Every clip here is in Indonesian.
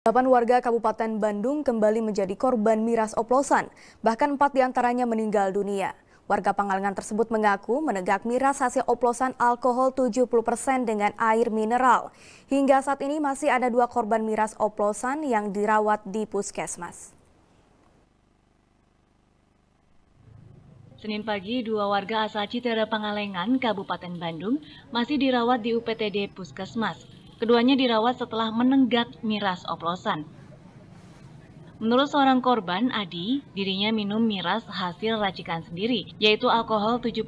Delapan warga Kabupaten Bandung kembali menjadi korban miras oplosan, bahkan empat diantaranya meninggal dunia. Warga Pangalengan tersebut mengaku menegak miras hasil oplosan alkohol 70% dengan air mineral. Hingga saat ini masih ada dua korban miras oplosan yang dirawat di puskesmas. Senin pagi, dua warga asal Citera Pangalengan, Kabupaten Bandung, masih dirawat di UPTD Puskesmas Keduanya dirawat setelah menenggak miras oplosan. Menurut seorang korban, Adi, dirinya minum miras hasil racikan sendiri, yaitu alkohol 70%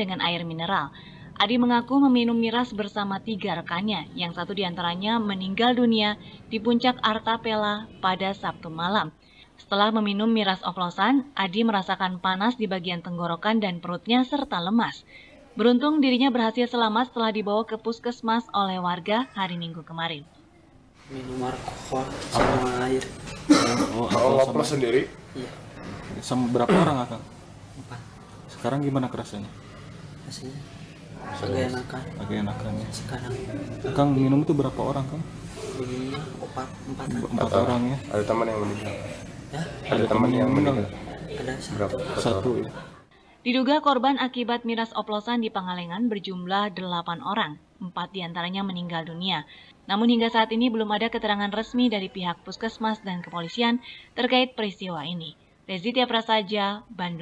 dengan air mineral. Adi mengaku meminum miras bersama tiga rekannya, yang satu diantaranya meninggal dunia di puncak Artapela pada Sabtu malam. Setelah meminum miras oplosan, Adi merasakan panas di bagian tenggorokan dan perutnya serta lemas. Beruntung dirinya berhasil selamat setelah dibawa ke puskesmas oleh warga hari Minggu kemarin. Minum alkohol sama air. Oh, alkohol sama sendiri? Iya. Sama berapa orang akang? Empat. Sekarang gimana kerasanya? Rasanya agak enakan. Agak enakan ya. Sekarang. Kang minum itu berapa orang kang? Minumnya empat, empat, empat orang ya. Ada teman yang meninggal. Ya? Ada, ada teman yang meninggal. Ada satu. Satu ya. Diduga korban akibat miras oplosan di Pangalengan berjumlah 8 orang, 4 diantaranya meninggal dunia. Namun hingga saat ini belum ada keterangan resmi dari pihak puskesmas dan kepolisian terkait peristiwa ini. Rezitia Prasaja, Bandung.